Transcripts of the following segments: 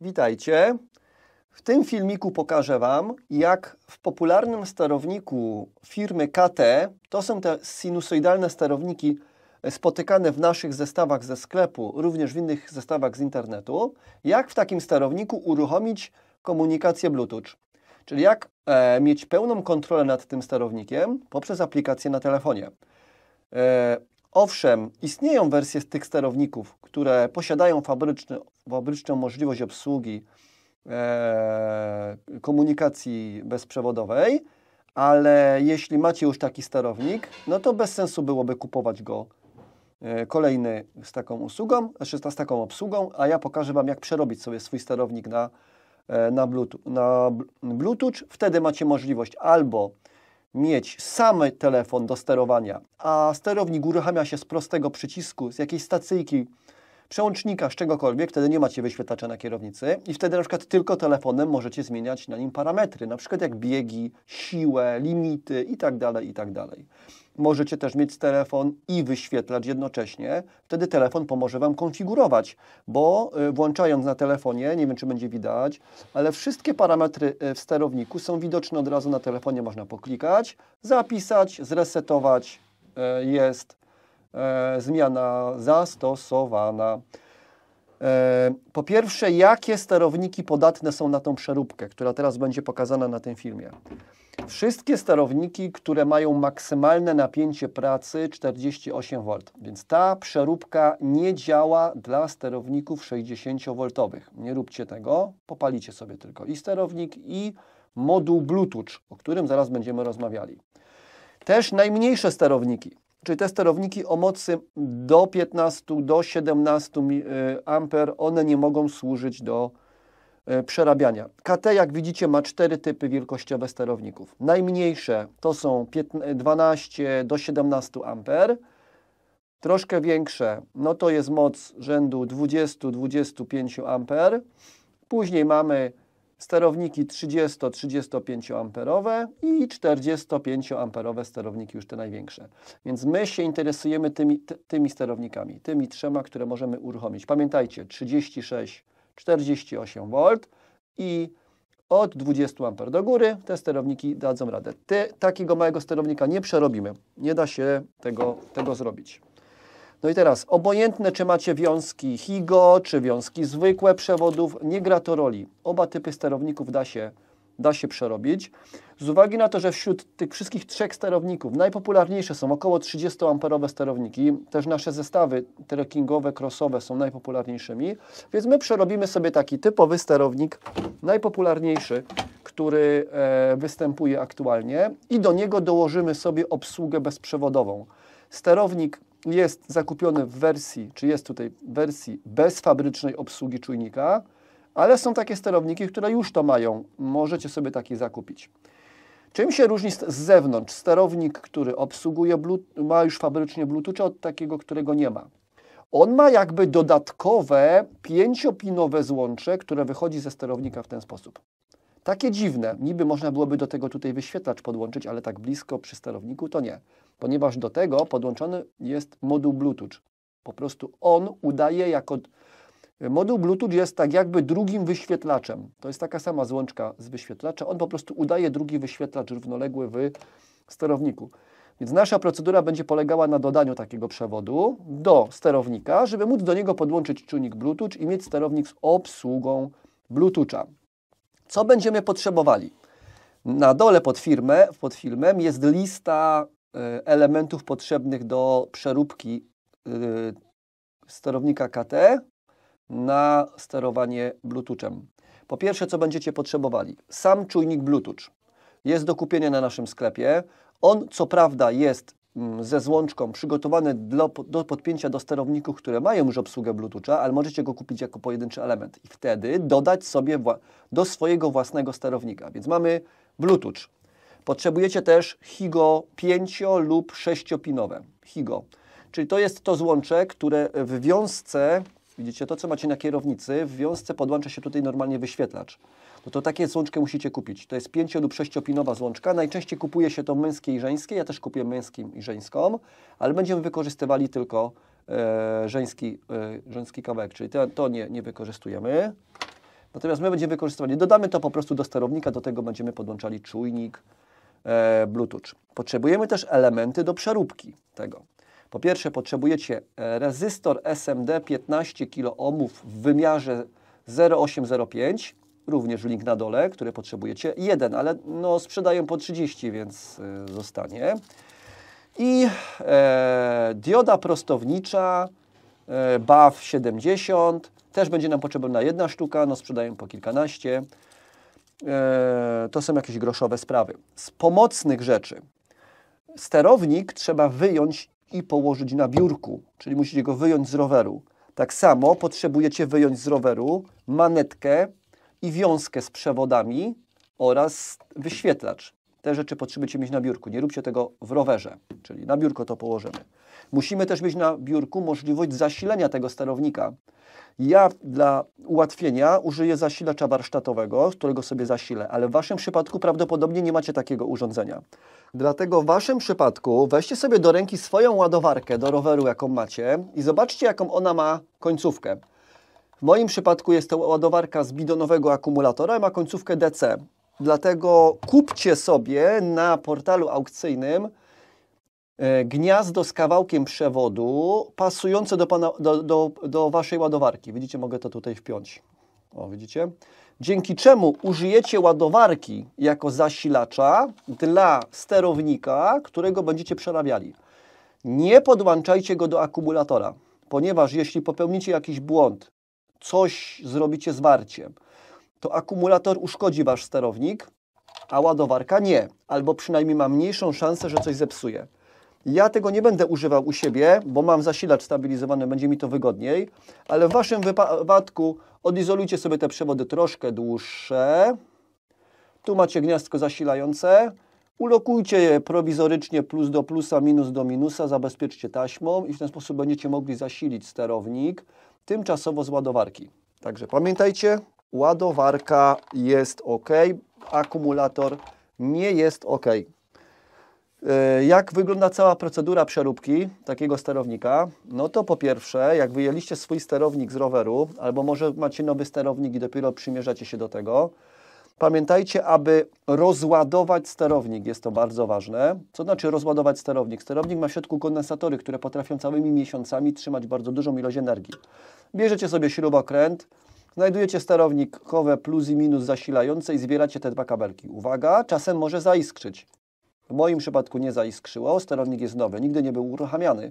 Witajcie. W tym filmiku pokażę Wam, jak w popularnym sterowniku firmy KT, to są te sinusoidalne sterowniki e, spotykane w naszych zestawach ze sklepu, również w innych zestawach z internetu, jak w takim sterowniku uruchomić komunikację Bluetooth. Czyli jak e, mieć pełną kontrolę nad tym sterownikiem poprzez aplikację na telefonie. E, Owszem, istnieją wersje z tych sterowników, które posiadają fabryczny, fabryczną możliwość obsługi e, komunikacji bezprzewodowej, ale jeśli macie już taki sterownik, no to bez sensu byłoby kupować go e, kolejny z taką usługą, znaczy z taką obsługą, a ja pokażę Wam, jak przerobić sobie swój sterownik na, e, na, Bluetooth, na Bluetooth. Wtedy macie możliwość albo mieć samy telefon do sterowania, a sterownik uruchamia się z prostego przycisku, z jakiejś stacyjki przełącznika z czegokolwiek, wtedy nie macie wyświetlacza na kierownicy i wtedy na przykład tylko telefonem możecie zmieniać na nim parametry, na przykład jak biegi, siłę, limity itd., tak itd. Tak możecie też mieć telefon i wyświetlacz jednocześnie. Wtedy telefon pomoże Wam konfigurować, bo y, włączając na telefonie, nie wiem czy będzie widać, ale wszystkie parametry y, w sterowniku są widoczne od razu na telefonie. Można poklikać, zapisać, zresetować. Y, jest E, zmiana zastosowana. E, po pierwsze, jakie sterowniki podatne są na tą przeróbkę, która teraz będzie pokazana na tym filmie? Wszystkie sterowniki, które mają maksymalne napięcie pracy 48 V, więc ta przeróbka nie działa dla sterowników 60 V. Nie róbcie tego, popalicie sobie tylko i sterownik, i moduł Bluetooth, o którym zaraz będziemy rozmawiali. Też najmniejsze sterowniki, Czyli te sterowniki o mocy do 15, do 17 e, amper, one nie mogą służyć do e, przerabiania. KT, jak widzicie, ma cztery typy wielkościowe sterowników. Najmniejsze to są 12 e, do 17 amper. Troszkę większe, no to jest moc rzędu 20-25 amper. Później mamy Sterowniki 30-35 amperowe i 45 amperowe sterowniki, już te największe. Więc my się interesujemy tymi, tymi sterownikami, tymi trzema, które możemy uruchomić. Pamiętajcie, 36, 48 V i od 20 amper do góry te sterowniki dadzą radę. Ty, takiego małego sterownika nie przerobimy. Nie da się tego, tego zrobić. No i teraz, obojętne czy macie wiązki Higo, czy wiązki zwykłe przewodów, nie gra to roli. Oba typy sterowników da się, da się przerobić. Z uwagi na to, że wśród tych wszystkich trzech sterowników najpopularniejsze są około 30-amperowe sterowniki, też nasze zestawy trekkingowe, crossowe są najpopularniejszymi, więc my przerobimy sobie taki typowy sterownik, najpopularniejszy, który e, występuje aktualnie i do niego dołożymy sobie obsługę bezprzewodową. Sterownik jest zakupiony w wersji, czy jest tutaj wersji bez fabrycznej obsługi czujnika, ale są takie sterowniki, które już to mają. Możecie sobie taki zakupić. Czym się różni z zewnątrz sterownik, który obsługuje ma już fabrycznie Bluetooth czy od takiego, którego nie ma? On ma jakby dodatkowe pięciopinowe złącze, które wychodzi ze sterownika w ten sposób. Takie dziwne, niby można byłoby do tego tutaj wyświetlacz podłączyć, ale tak blisko przy sterowniku to nie ponieważ do tego podłączony jest moduł Bluetooth. Po prostu on udaje jako. Moduł Bluetooth jest tak jakby drugim wyświetlaczem. To jest taka sama złączka z wyświetlacza. On po prostu udaje drugi wyświetlacz równoległy w sterowniku. Więc nasza procedura będzie polegała na dodaniu takiego przewodu do sterownika, żeby móc do niego podłączyć czujnik Bluetooth i mieć sterownik z obsługą Bluetootha. Co będziemy potrzebowali? Na dole pod, firmę, pod filmem jest lista E, elementów potrzebnych do przeróbki e, sterownika KT na sterowanie Bluetoothem. Po pierwsze, co będziecie potrzebowali? Sam czujnik Bluetooth. Jest do kupienia na naszym sklepie. On, co prawda, jest mm, ze złączką przygotowany do, podpięcia do sterowników, które mają już obsługę Bluetootha, ale możecie go kupić jako pojedynczy element i wtedy dodać sobie do swojego własnego sterownika. Więc mamy Bluetooth, Potrzebujecie też Higo 5 lub 6-pinowe. Higo. Czyli to jest to złącze, które w wiązce, widzicie to, co macie na kierownicy, w wiązce podłącza się tutaj normalnie wyświetlacz. No to takie złączkę musicie kupić. To jest 5 lub 6-pinowa złączka. Najczęściej kupuje się to męskie i żeńskie. Ja też kupię męskim i żeńską, ale będziemy wykorzystywali tylko e, żeński, e, żeński kawałek, czyli to, to nie, nie wykorzystujemy. Natomiast my będziemy wykorzystywali, dodamy to po prostu do sterownika, do tego będziemy podłączali czujnik, E, Bluetooth. Potrzebujemy też elementy do przeróbki tego. Po pierwsze, potrzebujecie e, rezystor SMD 15 kiloohmów w wymiarze 0,805, również link na dole, który potrzebujecie. Jeden, ale no, sprzedają po 30, więc e, zostanie. I e, dioda prostownicza e, 70, też będzie nam potrzebna jedna sztuka, no sprzedają po kilkanaście. E, to są jakieś groszowe sprawy. Z pomocnych rzeczy sterownik trzeba wyjąć i położyć na biurku, czyli musicie go wyjąć z roweru. Tak samo potrzebujecie wyjąć z roweru manetkę i wiązkę z przewodami oraz wyświetlacz. Te rzeczy potrzebujecie mieć na biurku. Nie róbcie tego w rowerze, czyli na biurko to położymy. Musimy też mieć na biurku możliwość zasilenia tego sterownika. Ja dla ułatwienia użyję zasilacza warsztatowego, którego sobie zasilę, ale w Waszym przypadku prawdopodobnie nie macie takiego urządzenia. Dlatego w Waszym przypadku weźcie sobie do ręki swoją ładowarkę do roweru, jaką macie i zobaczcie, jaką ona ma końcówkę. W moim przypadku jest to ładowarka z bidonowego akumulatora, ma końcówkę DC. Dlatego kupcie sobie na portalu aukcyjnym E, gniazdo z kawałkiem przewodu pasujące do, pana, do, do, do waszej ładowarki. Widzicie, mogę to tutaj wpiąć. O, widzicie? Dzięki czemu użyjecie ładowarki jako zasilacza dla sterownika, którego będziecie przerabiali. Nie podłączajcie go do akumulatora, ponieważ jeśli popełnicie jakiś błąd, coś zrobicie zwarcie, to akumulator uszkodzi wasz sterownik, a ładowarka nie, albo przynajmniej ma mniejszą szansę, że coś zepsuje. Ja tego nie będę używał u siebie, bo mam zasilacz stabilizowany, będzie mi to wygodniej, ale w Waszym wypadku odizolujcie sobie te przewody troszkę dłuższe. Tu macie gniazdko zasilające. Ulokujcie je prowizorycznie plus do plusa, minus do minusa, zabezpieczcie taśmą i w ten sposób będziecie mogli zasilić sterownik tymczasowo z ładowarki. Także pamiętajcie, ładowarka jest ok, akumulator nie jest ok. E, jak wygląda cała procedura przeróbki takiego sterownika? No to po pierwsze, jak wyjęliście swój sterownik z roweru, albo może macie nowy sterownik i dopiero przymierzacie się do tego, pamiętajcie, aby rozładować sterownik. Jest to bardzo ważne. Co znaczy rozładować sterownik? Sterownik ma w środku kondensatory, które potrafią całymi miesiącami trzymać bardzo dużą ilość energii. Bierzecie sobie śrubokręt, Znajdujecie sterownikowe plus i minus zasilające i zbieracie te dwa kabelki. Uwaga, czasem może zaiskrzyć. W moim przypadku nie zaiskrzyło, sterownik jest nowy, nigdy nie był uruchamiany,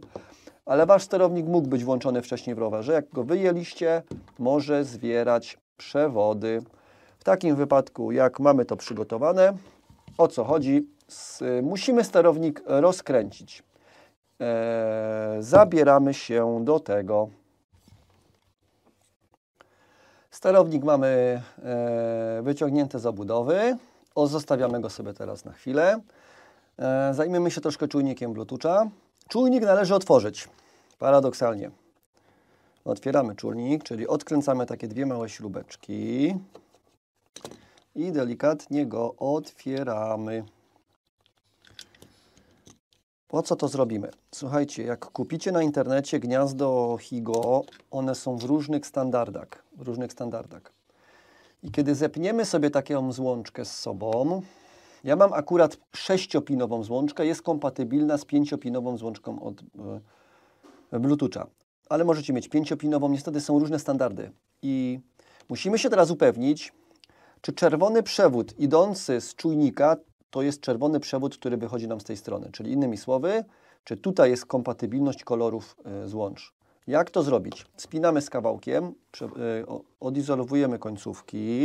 ale Wasz sterownik mógł być włączony wcześniej w rowerze. Jak go wyjęliście, może zwierać przewody. W takim wypadku, jak mamy to przygotowane, o co chodzi? musimy sterownik rozkręcić. E, zabieramy się do tego. Sterownik mamy e, wyciągnięty z obudowy. O, zostawiamy go sobie teraz na chwilę. E, zajmiemy się troszkę czujnikiem Bluetootha. Czujnik należy otworzyć, paradoksalnie. Otwieramy czujnik, czyli odkręcamy takie dwie małe śrubeczki i delikatnie go otwieramy. Po co to zrobimy? Słuchajcie, jak kupicie na internecie gniazdo Higo, one są w różnych standardach. W różnych standardach. I kiedy zepniemy sobie taką złączkę z sobą, ja mam akurat sześciopinową złączkę, jest kompatybilna z pięciopinową złączką od e, Bluetootha. Ale możecie mieć pięciopinową, niestety są różne standardy. I musimy się teraz upewnić, czy czerwony przewód idący z czujnika to jest czerwony przewód, który wychodzi nam z tej strony. Czyli innymi słowy, czy tutaj jest kompatybilność kolorów e, złącz. Jak to zrobić? Spinamy z kawałkiem, e, odizolowujemy końcówki,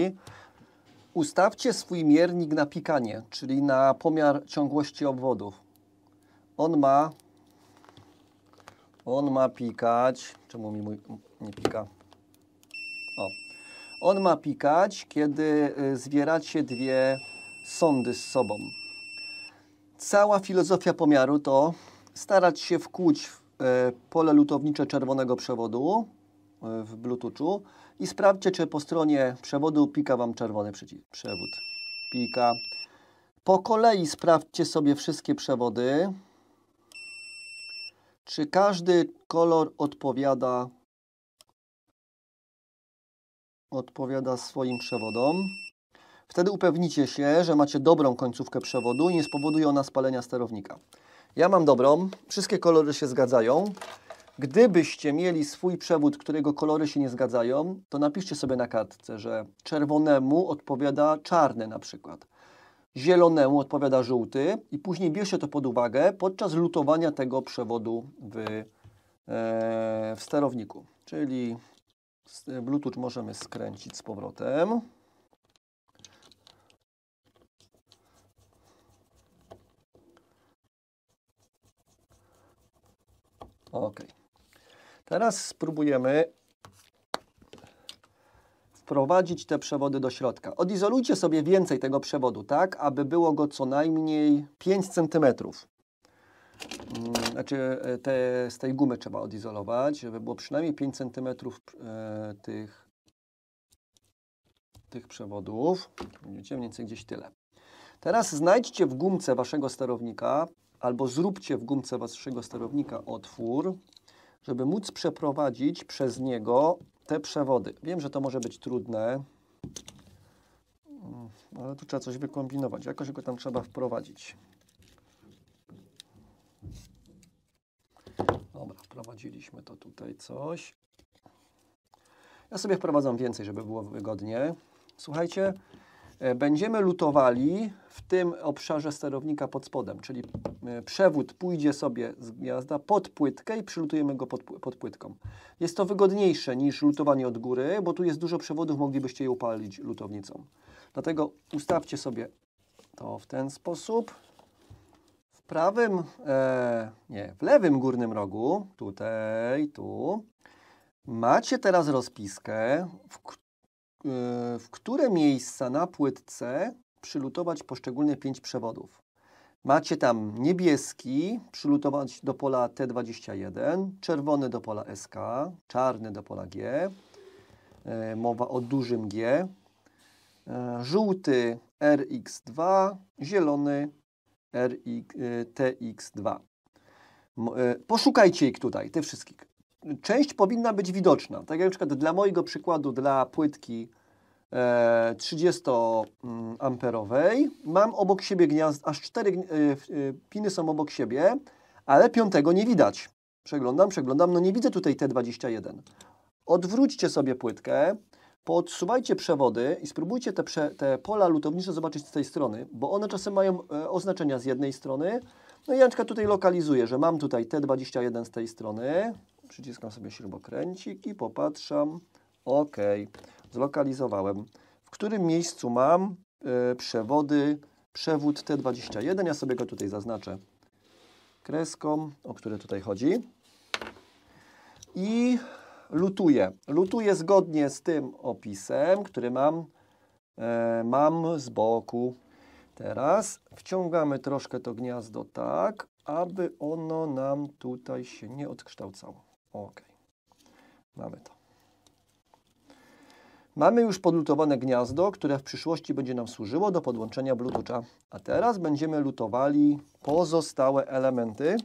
Ustawcie swój miernik na pikanie, czyli na pomiar ciągłości obwodów. On ma on ma pikać. Czemu mi mój nie pika? O. On ma pikać, kiedy y, zbieracie dwie sondy z sobą. Cała filozofia pomiaru to starać się wkłuć w y, pole lutownicze czerwonego przewodu y, w Bluetoothu i sprawdźcie, czy po stronie przewodu pika Wam czerwony przycisk. Przewód pika. Po kolei sprawdźcie sobie wszystkie przewody, czy każdy kolor odpowiada odpowiada swoim przewodom. Wtedy upewnicie się, że macie dobrą końcówkę przewodu i nie spowoduje ona spalenia sterownika. Ja mam dobrą, wszystkie kolory się zgadzają. Gdybyście mieli swój przewód, którego kolory się nie zgadzają, to napiszcie sobie na kartce, że czerwonemu odpowiada czarny na przykład, zielonemu odpowiada żółty i później bierzcie to pod uwagę podczas lutowania tego przewodu w, e, w sterowniku. Czyli Bluetooth możemy skręcić z powrotem. OK. Teraz spróbujemy wprowadzić te przewody do środka. Odizolujcie sobie więcej tego przewodu, tak, aby było go co najmniej 5 cm. Mm, znaczy e, te, z tej gumy trzeba odizolować, żeby było przynajmniej 5 cm e, tych, tych przewodów. Widzicie, mniej więcej gdzieś tyle. Teraz znajdźcie w gumce waszego sterownika albo zróbcie w gumce waszego sterownika otwór żeby móc przeprowadzić przez niego te przewody. Wiem, że to może być trudne, mm, ale tu trzeba coś wykombinować. Jakoś go tam trzeba wprowadzić. Dobra, wprowadziliśmy to tutaj coś. Ja sobie wprowadzam więcej, żeby było wygodnie. Słuchajcie, E, będziemy lutowali w tym obszarze sterownika pod spodem, czyli e, przewód pójdzie sobie z gniazda pod płytkę i przylutujemy go pod, pod płytką. Jest to wygodniejsze niż lutowanie od góry, bo tu jest dużo przewodów, moglibyście je upalić lutownicą. Dlatego ustawcie sobie to w ten sposób. W prawym, e, nie, w lewym górnym rogu, tutaj, tu, macie teraz rozpiskę, w E, w które miejsca na płytce przylutować poszczególne pięć przewodów. Macie tam niebieski, przylutować do pola T21, czerwony do pola SK, czarny do pola G, e, mowa o dużym G, e, żółty RX2, zielony RX, TX2. Poszukajcie ich tutaj, te wszystkich część powinna być widoczna. Tak jak na przykład dla mojego przykładu, dla płytki 30-amperowej e, mam obok siebie gniazd, aż cztery e, e, piny są obok siebie, ale piątego nie widać. Przeglądam, przeglądam, no nie widzę tutaj T21. Odwróćcie sobie płytkę, podsuwajcie przewody i spróbujcie te, prze, te pola lutownicze zobaczyć z tej strony, bo one czasem mają oznaczenia z jednej strony. No i ja tutaj lokalizuję, że mam tutaj T21 z tej strony, przyciskam sobie śrubokręcik i popatrzam. OK, zlokalizowałem. W którym miejscu mam e, przewody, przewód T21, ja sobie go tutaj zaznaczę kreską, o które tutaj chodzi. I lutuję. Lutuję zgodnie z tym opisem, który mam, e, mam z boku. Teraz wciągamy troszkę to gniazdo tak, aby ono nam tutaj się nie odkształcało. Ok, mamy to. Mamy już podlutowane gniazdo, które w przyszłości będzie nam służyło do podłączenia Bluetootha. A teraz będziemy lutowali pozostałe elementy,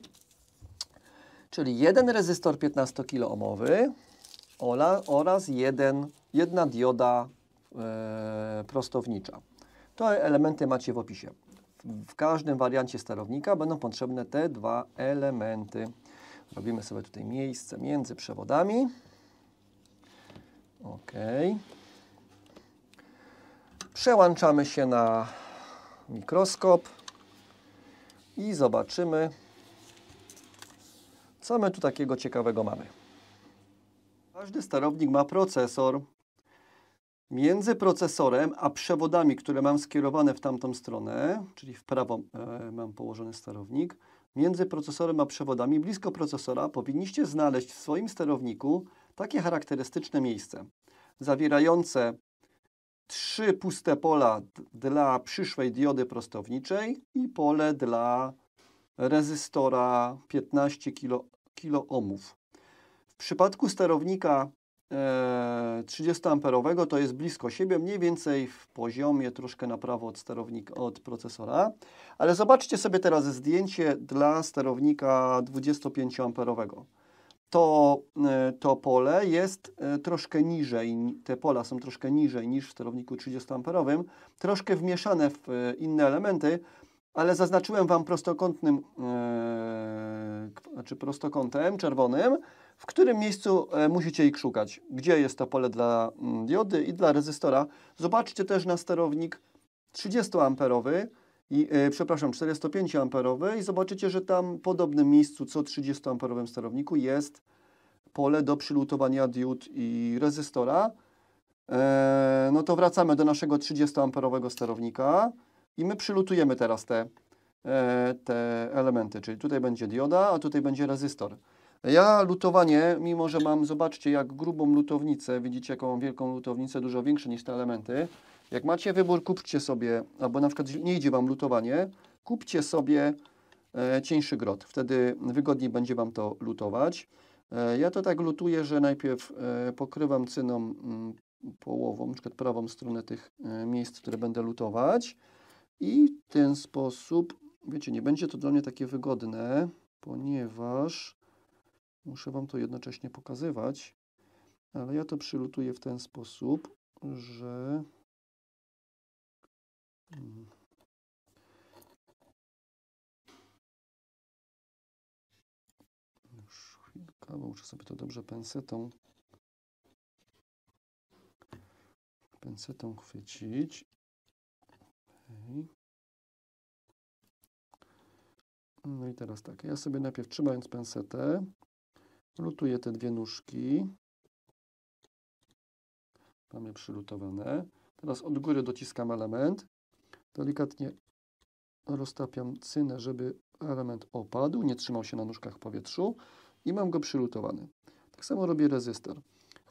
czyli jeden rezystor 15 kiloomowy oraz jeden, jedna dioda e, prostownicza. Te elementy macie w opisie. W każdym wariancie sterownika będą potrzebne te dwa elementy. Robimy sobie tutaj miejsce między przewodami. OK. Przełączamy się na mikroskop i zobaczymy, co my tu takiego ciekawego mamy. Każdy sterownik ma procesor. Między procesorem a przewodami, które mam skierowane w tamtą stronę, czyli w prawo, e, mam położony sterownik, między procesorem a przewodami blisko procesora powinniście znaleźć w swoim sterowniku takie charakterystyczne miejsce, zawierające trzy puste pola dla przyszłej diody prostowniczej i pole dla rezystora 15 kilo, kiloohmów. W przypadku sterownika 30-amperowego, e, to jest blisko siebie, mniej więcej w poziomie, troszkę na prawo od sterownika, od procesora. Ale zobaczcie sobie teraz zdjęcie dla sterownika 25-amperowego. To, e, to pole jest e, troszkę niżej, te pola są troszkę niżej niż w sterowniku 30-amperowym, troszkę wmieszane w inne elementy, ale zaznaczyłem Wam prostokątnym, yy, znaczy prostokątem czerwonym, w którym miejscu e, musicie ich szukać. Gdzie jest to pole dla mm, diody i dla rezystora. Zobaczcie też na sterownik 30-amperowy, i, yy, przepraszam, 45-amperowy i zobaczycie, że tam w podobnym miejscu co 30 a sterowniku jest pole do przylutowania diod i rezystora. Yy, no to wracamy do naszego 30-amperowego sterownika. I my przylutujemy teraz te, e, te elementy, czyli tutaj będzie dioda, a tutaj będzie rezystor. Ja lutowanie, mimo że mam, zobaczcie, jak grubą lutownicę, widzicie jaką wielką lutownicę, dużo większą niż te elementy. Jak macie wybór, kupcie sobie, albo na przykład nie idzie Wam lutowanie, kupcie sobie e, cieńszy grot. Wtedy wygodniej będzie Wam to lutować. E, ja to tak lutuję, że najpierw e, pokrywam cyną m, mm, połową, np. prawą stronę tych e, miejsc, które będę lutować. I w ten sposób, wiecie, nie będzie to dla mnie takie wygodne, ponieważ muszę Wam to jednocześnie pokazywać, ale ja to przylutuję w ten sposób, że hmm. już bo muszę sobie to dobrze pensetą pensetą chwycić no i teraz tak, ja sobie najpierw trzymając pensetę, lutuję te dwie nóżki. Mam je przylutowane. Teraz od góry dociskam element. Delikatnie roztapiam cynę, żeby element opadł, nie trzymał się na nóżkach w powietrzu i mam go przylutowany. Tak samo robię rezystor.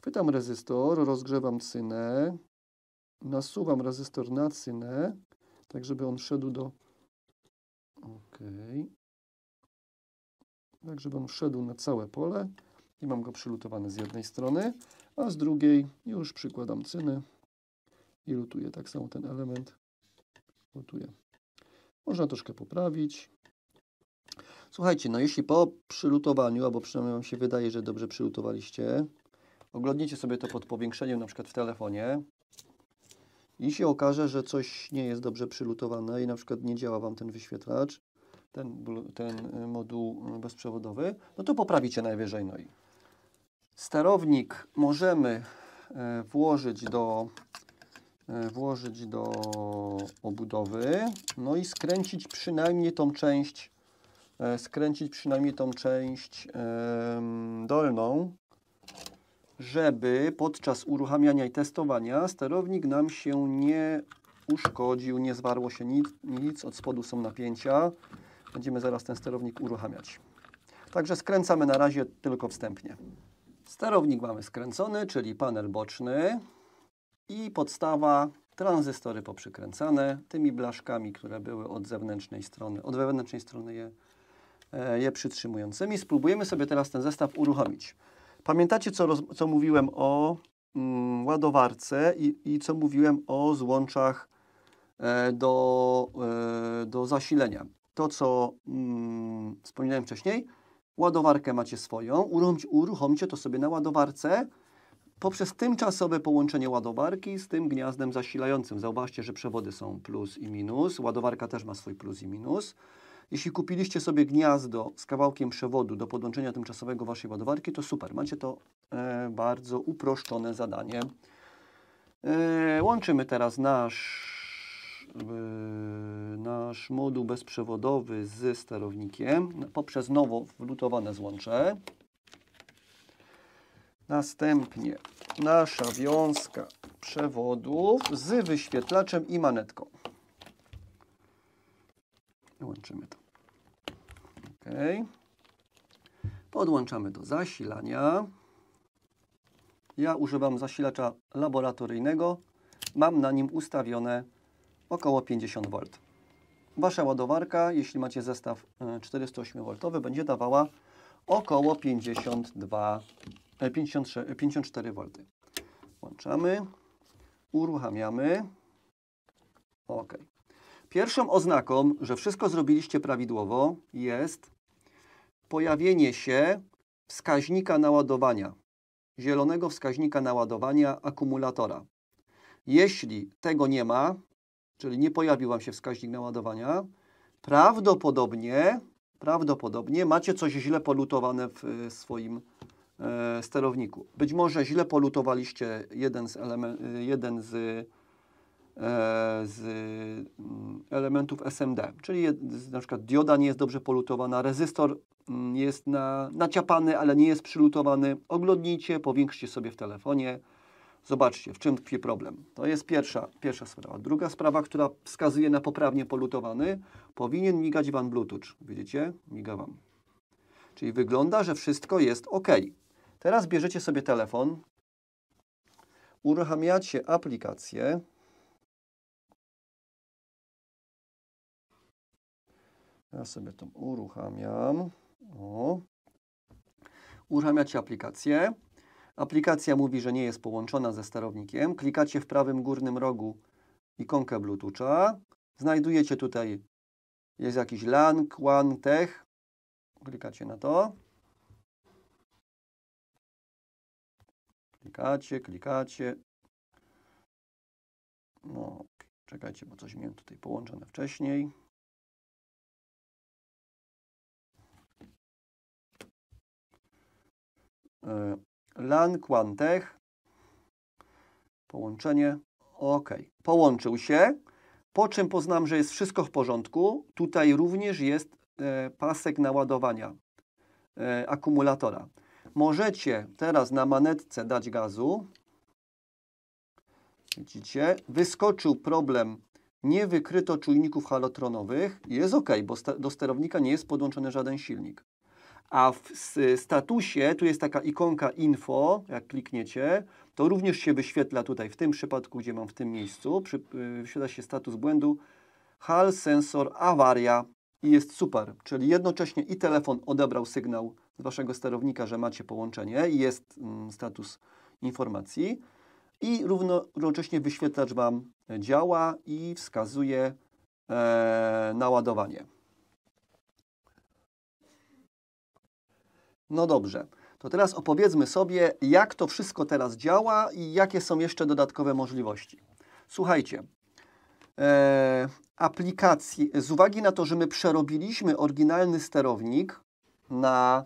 Chwytam rezystor, rozgrzewam cynę, nasuwam rezystor na cynę, tak żeby on szedł do... OK. Tak, żeby on szedł na całe pole i mam go przylutowany z jednej strony, a z drugiej już przykładam cyny i lutuję tak samo ten element. Lutuję. Można troszkę poprawić. Słuchajcie, no jeśli po przylutowaniu, albo przynajmniej Wam się wydaje, że dobrze przylutowaliście, oglądnijcie sobie to pod powiększeniem na przykład w telefonie i się okaże, że coś nie jest dobrze przylutowane i na przykład nie działa Wam ten wyświetlacz, ten, ten y, moduł y, bezprzewodowy, no to poprawicie najwyżej no i. Sterownik możemy y, włożyć do, włożyć do obudowy, no i skręcić przynajmniej tą część, skręcić przynajmniej tą część dolną, żeby podczas uruchamiania i testowania sterownik nam się nie uszkodził, nie zwarło się nic, nic, od spodu są napięcia. Będziemy zaraz ten sterownik uruchamiać. Także skręcamy na razie tylko wstępnie. Sterownik mamy skręcony, czyli panel boczny i podstawa, tranzystory poprzykręcane. Tymi blaszkami, które były od zewnętrznej strony, od wewnętrznej strony je, e, je przytrzymującymi. Spróbujemy sobie teraz ten zestaw uruchomić. Pamiętacie, co, roz, co mówiłem o mm, ładowarce i, i, co mówiłem o złączach e, do, e, do zasilenia. To, co mm, wspominałem wcześniej, ładowarkę macie swoją, uruchomcie, uruchomcie to sobie na ładowarce poprzez tymczasowe połączenie ładowarki z tym gniazdem zasilającym. Zauważcie, że przewody są plus i minus, ładowarka też ma swój plus i minus. Jeśli kupiliście sobie gniazdo z kawałkiem przewodu do podłączenia tymczasowego waszej ładowarki, to super, macie to e, bardzo uproszczone zadanie. E, łączymy teraz nasz, e, nasz moduł bezprzewodowy z sterownikiem poprzez nowo wlutowane złącze. Następnie nasza wiązka przewodów z wyświetlaczem i manetką. Podłączymy to. OK. Podłączamy do zasilania. Ja używam zasilacza laboratoryjnego. Mam na nim ustawione około 50 V. Wasza ładowarka, jeśli macie zestaw 408V, e, będzie dawała około 52, 54 V. Włączamy, uruchamiamy. OK. Pierwszą oznaką, że wszystko zrobiliście prawidłowo, jest pojawienie się wskaźnika naładowania, zielonego wskaźnika naładowania akumulatora. Jeśli tego nie ma, czyli nie pojawił Wam się wskaźnik naładowania, prawdopodobnie, prawdopodobnie macie coś źle polutowane w e, swoim e, sterowniku. Być może źle polutowaliście jeden z, e, jeden z E, z mm, elementów SMD, czyli na przykład dioda nie jest dobrze polutowana, rezystor mm, jest na, naciapany, ale nie jest przylutowany. Oglądnijcie, powiększcie sobie w telefonie, zobaczcie, w czym tkwi problem. To jest pierwsza, pierwsza sprawa. Druga sprawa, która wskazuje na poprawnie polutowany, powinien migać Wam Bluetooth. Widzicie? Miga Wam. Czyli wygląda, że wszystko jest ok. Teraz bierzecie sobie telefon, uruchamiacie aplikację, Ja sobie to uruchamiam. O. Uruchamiacie aplikację. Aplikacja mówi, że nie jest połączona ze sterownikiem. Klikacie w prawym górnym rogu ikonkę Bluetootha. Znajdujecie tutaj, jest jakiś LAN, QAN, TECH. Klikacie na to. Klikacie, klikacie. No, czekajcie, bo coś miałem tutaj połączone wcześniej. Y, LAN Quantech. Połączenie. OK. Połączył się. Po czym poznam, że jest wszystko w porządku. Tutaj również jest y, pasek naładowania y, akumulatora. Możecie teraz na manetce dać gazu. Widzicie? Wyskoczył problem nie wykryto czujników halotronowych, jest ok, bo do sterownika nie jest podłączony żaden silnik. A w statusie, tu jest taka ikonka info, jak klikniecie, to również się wyświetla tutaj, w tym przypadku, gdzie mam w tym miejscu, przy, y, wyświetla się status błędu HAL sensor awaria i jest super, czyli jednocześnie i telefon odebrał sygnał z Waszego sterownika, że macie połączenie i jest mm, status informacji i równocześnie wyświetlacz Wam działa i wskazuje e, naładowanie. No dobrze, to teraz opowiedzmy sobie, jak to wszystko teraz działa i jakie są jeszcze dodatkowe możliwości. Słuchajcie, e, aplikacji, z uwagi na to, że my przerobiliśmy oryginalny sterownik na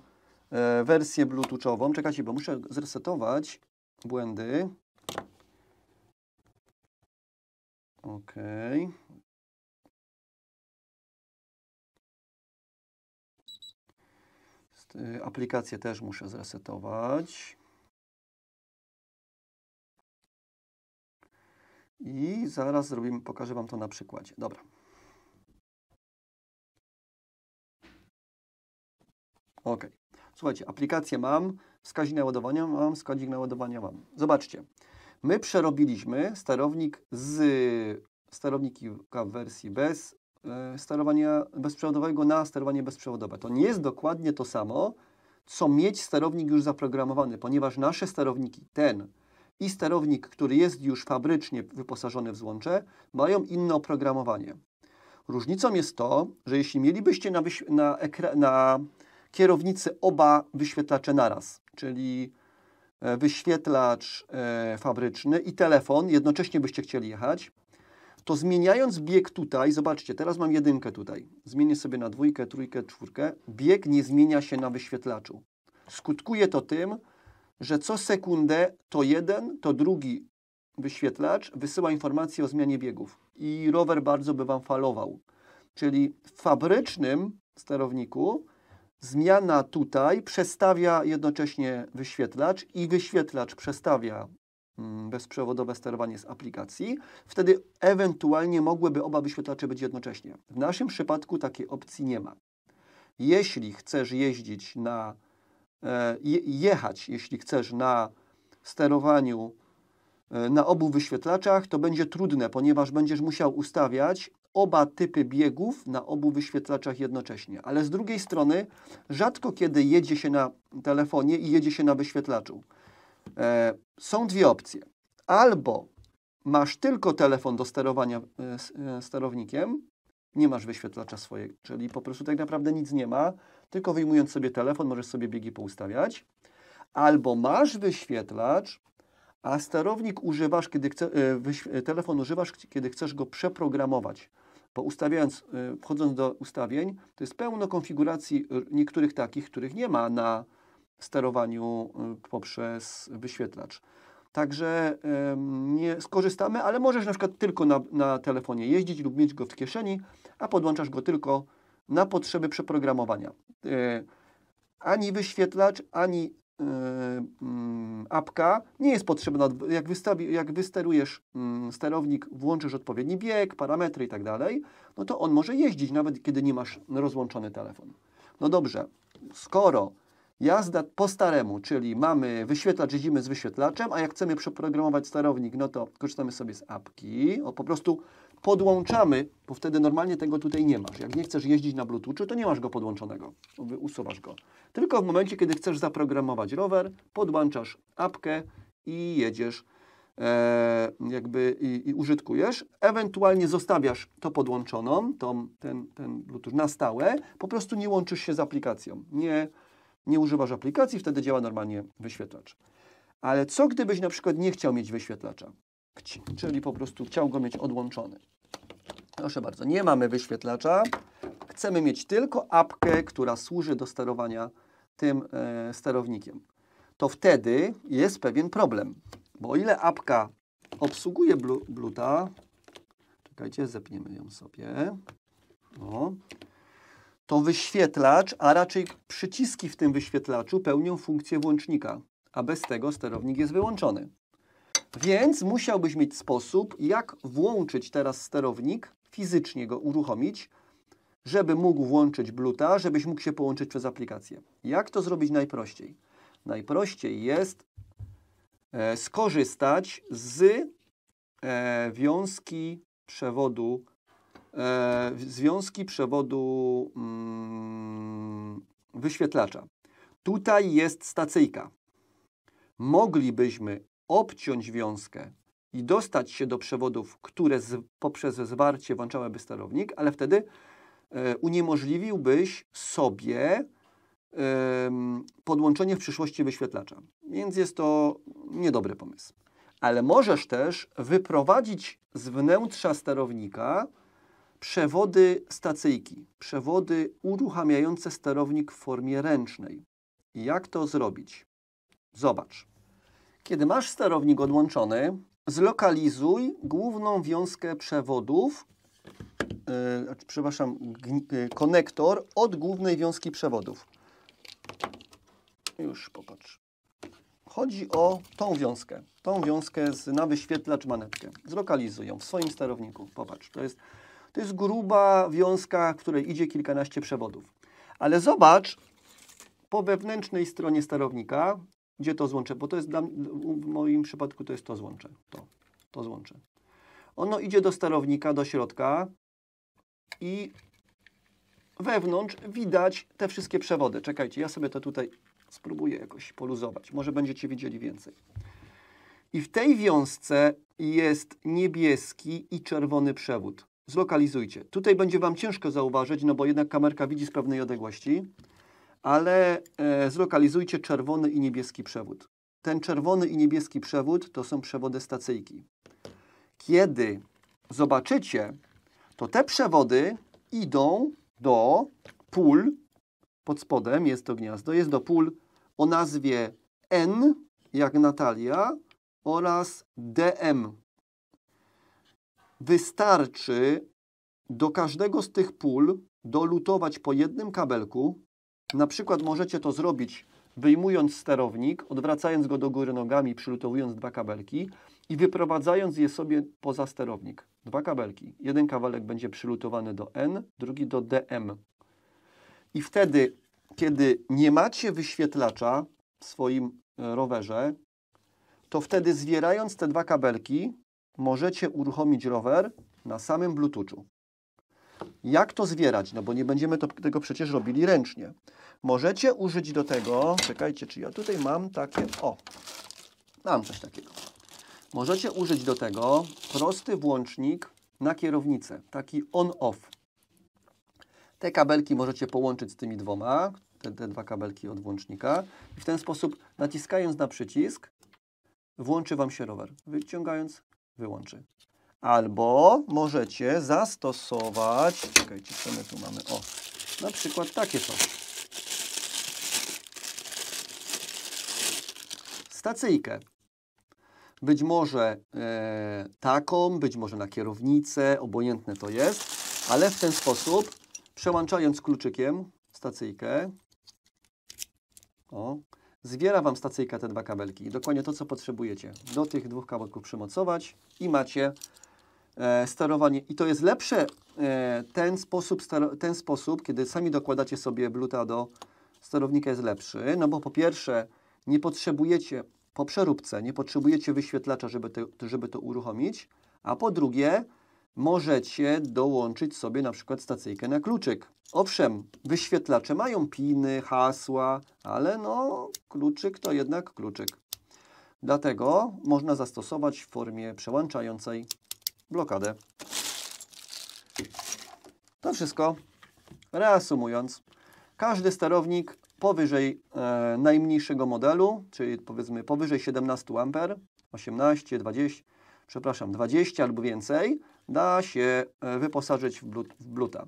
e, wersję bluetoothową, czekajcie, bo muszę zresetować błędy. Okej. Okay. Y, aplikację też muszę zresetować. I zaraz zrobimy, pokażę Wam to na przykładzie. Dobra. Ok. Słuchajcie, aplikację mam, wskaźnik naładowania mam, wskaźnik naładowania mam. Zobaczcie. My przerobiliśmy sterownik z sterownika wersji bez E, sterowania bezprzewodowego na sterowanie bezprzewodowe. To nie jest dokładnie to samo, co mieć sterownik już zaprogramowany, ponieważ nasze sterowniki, ten i sterownik, który jest już fabrycznie wyposażony w złącze, mają inne oprogramowanie. Różnicą jest to, że jeśli mielibyście na, na, na kierownicy oba wyświetlacze naraz, czyli e, wyświetlacz e, fabryczny i telefon, jednocześnie byście chcieli jechać, to zmieniając bieg tutaj, zobaczcie, teraz mam jedynkę tutaj, zmienię sobie na dwójkę, trójkę, czwórkę, bieg nie zmienia się na wyświetlaczu. Skutkuje to tym, że co sekundę to jeden, to drugi wyświetlacz wysyła informację o zmianie biegów i rower bardzo by Wam falował. Czyli w fabrycznym sterowniku zmiana tutaj przestawia jednocześnie wyświetlacz i wyświetlacz przestawia Mm, bezprzewodowe sterowanie z aplikacji, wtedy ewentualnie mogłyby oba wyświetlacze być jednocześnie. W naszym przypadku takiej opcji nie ma. Jeśli chcesz jeździć na, e, jechać, jeśli chcesz na sterowaniu e, na obu wyświetlaczach, to będzie trudne, ponieważ będziesz musiał ustawiać oba typy biegów na obu wyświetlaczach jednocześnie. Ale z drugiej strony, rzadko kiedy jedzie się na telefonie i jedzie się na wyświetlaczu. E, są dwie opcje. Albo masz tylko telefon do sterowania e, e, sterownikiem, nie masz wyświetlacza swojego, czyli po prostu tak naprawdę nic nie ma, tylko wyjmując sobie telefon możesz sobie biegi poustawiać. Albo masz wyświetlacz, a sterownik używasz, kiedy chce, telefon używasz, kiedy chcesz go przeprogramować. Bo ustawiając, wchodząc do ustawień, to jest pełno konfiguracji niektórych takich, których nie ma na sterowaniu y, poprzez wyświetlacz. Także nie skorzystamy, ale możesz na przykład tylko na, na telefonie jeździć lub mieć go w kieszeni, a podłączasz go tylko na potrzeby przeprogramowania. Y, ani wyświetlacz, ani y, mm, apka nie jest potrzebna. Jak, wystawi, jak wysterujesz mm, sterownik, włączysz odpowiedni bieg, parametry i tak dalej, no to on może jeździć, nawet kiedy nie masz rozłączony telefon. No dobrze, skoro jazda po staremu, czyli mamy wyświetlacz, jeździmy z wyświetlaczem, a jak chcemy przeprogramować sterownik, no to korzystamy sobie z apki, o, po prostu podłączamy, bo wtedy normalnie tego tutaj nie masz. Jak nie chcesz jeździć na Bluetoothie, to nie masz go podłączonego, usuwasz go. Tylko w momencie, kiedy chcesz zaprogramować rower, podłączasz apkę i jedziesz E, jakby i, i, użytkujesz, ewentualnie zostawiasz to podłączoną, tą, ten, ten Bluetooth na stałe, po prostu nie łączysz się z aplikacją. Nie, nie używasz aplikacji, wtedy działa normalnie wyświetlacz. Ale co gdybyś na przykład nie chciał mieć wyświetlacza? Czyli po prostu chciał go mieć odłączony. Proszę bardzo, nie mamy wyświetlacza. Chcemy mieć tylko apkę, która służy do sterowania tym e, sterownikiem. To wtedy jest pewien problem, bo o ile apka obsługuje blu, Bluta, czekajcie, zepniemy ją sobie, o, to wyświetlacz, a raczej przyciski w tym wyświetlaczu pełnią funkcję włącznika, a bez tego sterownik jest wyłączony. Więc musiałbyś mieć sposób, jak włączyć teraz sterownik, fizycznie go uruchomić, żeby mógł włączyć Bluta, żebyś mógł się połączyć przez aplikację. Jak to zrobić najprościej? Najprościej jest e, skorzystać z e, wiązki przewodu E, związki przewodu mm, wyświetlacza. Tutaj jest stacyjka. Moglibyśmy obciąć wiązkę i dostać się do przewodów, które z, poprzez zwarcie włączałyby sterownik, ale wtedy e, uniemożliwiłbyś sobie podłączenie w przyszłości wyświetlacza. Więc jest to niedobry pomysł. Ale możesz też wyprowadzić z wnętrza sterownika Przewody stacyjki, przewody uruchamiające sterownik w formie ręcznej. Jak to zrobić? Zobacz. Kiedy masz sterownik odłączony, zlokalizuj główną wiązkę przewodów, yy, przepraszam, yy, konektor od głównej wiązki przewodów. Już popatrz. Chodzi o tą wiązkę. Tą wiązkę z, na wyświetlacz manetkę. Zlokalizuj ją w swoim sterowniku. Popatrz, to jest to jest gruba wiązka, w której idzie kilkanaście przewodów. Ale zobacz po wewnętrznej stronie sterownika, gdzie to złącze, bo to jest dla, w moim przypadku to jest to złącze. To, to złącze. Ono idzie do sterownika, do środka i wewnątrz widać te wszystkie przewody. Czekajcie, ja sobie to tutaj spróbuję jakoś poluzować. Może będziecie widzieli więcej. I w tej wiązce jest niebieski i czerwony przewód zlokalizujcie. Tutaj będzie Wam ciężko zauważyć, no bo jednak kamerka widzi z pewnej odległości, ale e, zlokalizujcie czerwony i niebieski przewód. Ten czerwony i niebieski przewód to są przewody stacyjki. Kiedy zobaczycie, to te przewody idą do pól, pod spodem jest to gniazdo, jest do pól o nazwie N, jak Natalia, oraz DM, Wystarczy do każdego z tych pól dolutować po jednym kabelku. Na przykład możecie to zrobić wyjmując sterownik, odwracając go do góry nogami, przylutowując dwa kabelki i wyprowadzając je sobie poza sterownik. Dwa kabelki. Jeden kawałek będzie przylutowany do N, drugi do DM. I wtedy, kiedy nie macie wyświetlacza w swoim e, rowerze, to wtedy zwierając te dwa kabelki, możecie uruchomić rower na samym Bluetooth'u. Jak to zwierać? No bo nie będziemy to, tego przecież robili ręcznie. Możecie użyć do tego, czekajcie, czy ja tutaj mam takie, o, mam coś takiego. Możecie użyć do tego prosty włącznik na kierownicę, taki on-off. Te kabelki możecie połączyć z tymi dwoma, te, te dwa kabelki od włącznika i w ten sposób naciskając na przycisk włączy Wam się rower. Wyciągając wyłączy. Albo możecie zastosować, czekajcie, co my tu mamy, o, na przykład takie coś. Stacyjkę. Być może e, taką, być może na kierownicę, obojętne to jest, ale w ten sposób, przełączając kluczykiem stacyjkę, o, Zwiera Wam stacyjka te dwa kabelki. Dokładnie to, co potrzebujecie. Do tych dwóch kabelków przymocować i macie e, sterowanie. I to jest lepsze e, ten, sposób, ten sposób, kiedy sami dokładacie sobie bluta do sterownika jest lepszy, no bo po pierwsze nie potrzebujecie po przeróbce, nie potrzebujecie wyświetlacza, żeby, te, żeby to uruchomić, a po drugie możecie dołączyć sobie na przykład stacyjkę na kluczyk. Owszem, wyświetlacze mają piny, hasła, ale no kluczyk to jednak kluczyk. Dlatego można zastosować w formie przełączającej blokadę. To wszystko. Reasumując, każdy sterownik powyżej e, najmniejszego modelu, czyli powiedzmy powyżej 17 A, 18, 20, przepraszam, 20 albo więcej, da się e, wyposażyć w, bluta.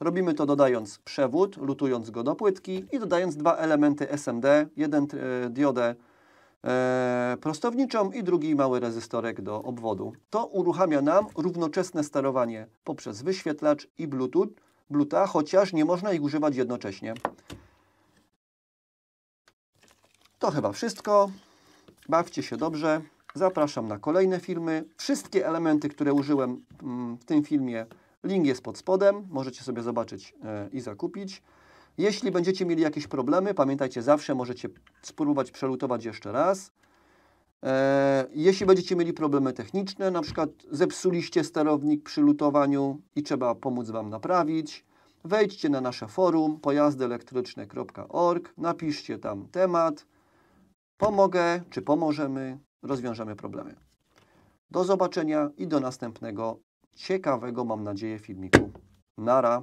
Robimy to dodając przewód, lutując go do płytki i dodając dwa elementy SMD, jeden e, diodę e, prostowniczą i drugi mały rezystorek do obwodu. To uruchamia nam równoczesne sterowanie poprzez wyświetlacz i Bluetooth, Bluta, chociaż nie można ich używać jednocześnie. To chyba wszystko. Bawcie się dobrze. Zapraszam na kolejne filmy. Wszystkie elementy, które użyłem mm, w tym filmie, link jest pod spodem. Możecie sobie zobaczyć e, i zakupić. Jeśli będziecie mieli jakieś problemy, pamiętajcie, zawsze możecie spróbować przelutować jeszcze raz. E, jeśli będziecie mieli problemy techniczne, na przykład zepsuliście sterownik przy lutowaniu i trzeba pomóc Wam naprawić, wejdźcie na nasze forum pojazdylektryczne.org, napiszcie tam temat, pomogę czy pomożemy rozwiążemy problemy. Do zobaczenia i do następnego ciekawego, mam nadzieję, filmiku. Nara.